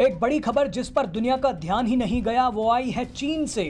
एक बड़ी खबर जिस पर दुनिया का ध्यान ही नहीं गया वो आई है चीन से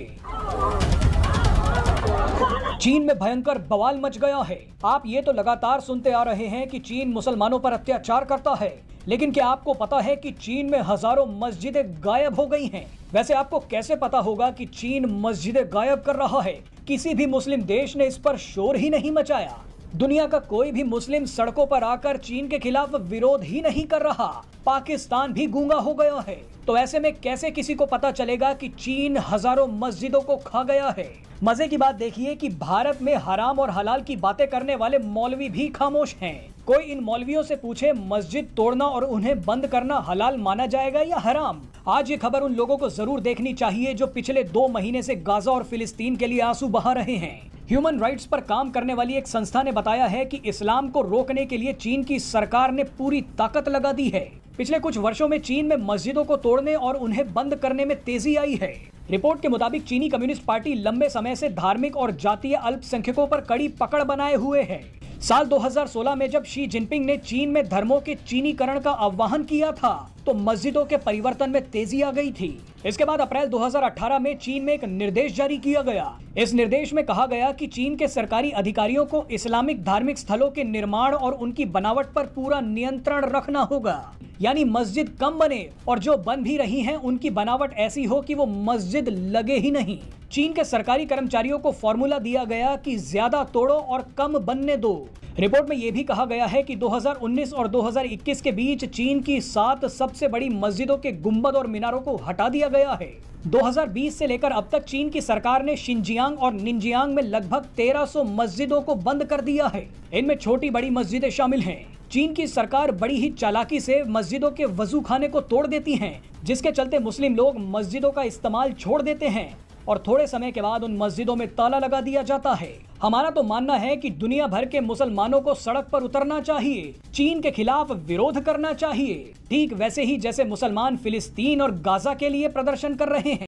चीन में भयंकर बवाल मच गया है आप ये तो लगातार सुनते आ रहे हैं कि चीन मुसलमानों पर अत्याचार करता है लेकिन क्या आपको पता है कि चीन में हजारों मस्जिदें गायब हो गई हैं? वैसे आपको कैसे पता होगा कि चीन मस्जिदें गायब कर रहा है किसी भी मुस्लिम देश ने इस पर शोर ही नहीं मचाया दुनिया का कोई भी मुस्लिम सड़कों पर आकर चीन के खिलाफ विरोध ही नहीं कर रहा पाकिस्तान भी गूंगा हो गया है तो ऐसे में कैसे किसी को पता चलेगा कि चीन हजारों मस्जिदों को खा गया है मजे की बात देखिए कि भारत में हराम और हलाल की बातें करने वाले मौलवी भी खामोश हैं कोई इन मौलवियों से पूछे मस्जिद तोड़ना और उन्हें बंद करना हलाल माना जाएगा या हराम आज ये खबर उन लोगों को जरूर देखनी चाहिए जो पिछले दो महीने से गाजा और फिलिस्तीन के लिए आंसू बहा रहे हैं ह्यूमन राइट्स पर काम करने वाली एक संस्था ने बताया है कि इस्लाम को रोकने के लिए चीन की सरकार ने पूरी ताकत लगा दी है पिछले कुछ वर्षों में चीन में मस्जिदों को तोड़ने और उन्हें बंद करने में तेजी आई है रिपोर्ट के मुताबिक चीनी कम्युनिस्ट पार्टी लंबे समय से धार्मिक और जातीय अल्पसंख्यकों पर कड़ी पकड़ बनाए हुए है साल 2016 में जब शी जिनपिंग ने चीन में धर्मों के चीनीकरण का आह्वान किया था तो मस्जिदों के परिवर्तन में तेजी आ गई थी इसके बाद अप्रैल 2018 में चीन में एक निर्देश जारी किया गया इस निर्देश में कहा गया कि चीन के सरकारी अधिकारियों को इस्लामिक धार्मिक स्थलों के निर्माण और उनकी बनावट पर पूरा नियंत्रण रखना होगा यानी मस्जिद कम बने और जो बन भी रही हैं उनकी बनावट ऐसी हो कि वो मस्जिद लगे ही नहीं चीन के सरकारी कर्मचारियों को फॉर्मूला दिया गया कि ज्यादा तोड़ो और कम बनने दो रिपोर्ट में यह भी कहा गया है कि 2019 और 2021 के बीच चीन की सात सबसे बड़ी मस्जिदों के गुंबद और मीनारों को हटा दिया गया है 2020 से लेकर अब तक चीन की सरकार ने शिंजियांग और निंजियांग में लगभग 1300 मस्जिदों को बंद कर दिया है इनमें छोटी बड़ी मस्जिदें शामिल हैं चीन की सरकार बड़ी ही चालाकी से मस्जिदों के वजू खाने को तोड़ देती है जिसके चलते मुस्लिम लोग मस्जिदों का इस्तेमाल छोड़ देते हैं और थोड़े समय के बाद उन मस्जिदों में ताला लगा दिया जाता है हमारा तो मानना है कि दुनिया भर के मुसलमानों को सड़क पर उतरना चाहिए चीन के खिलाफ विरोध करना चाहिए ठीक वैसे ही जैसे मुसलमान फिलिस्तीन और गाजा के लिए प्रदर्शन कर रहे हैं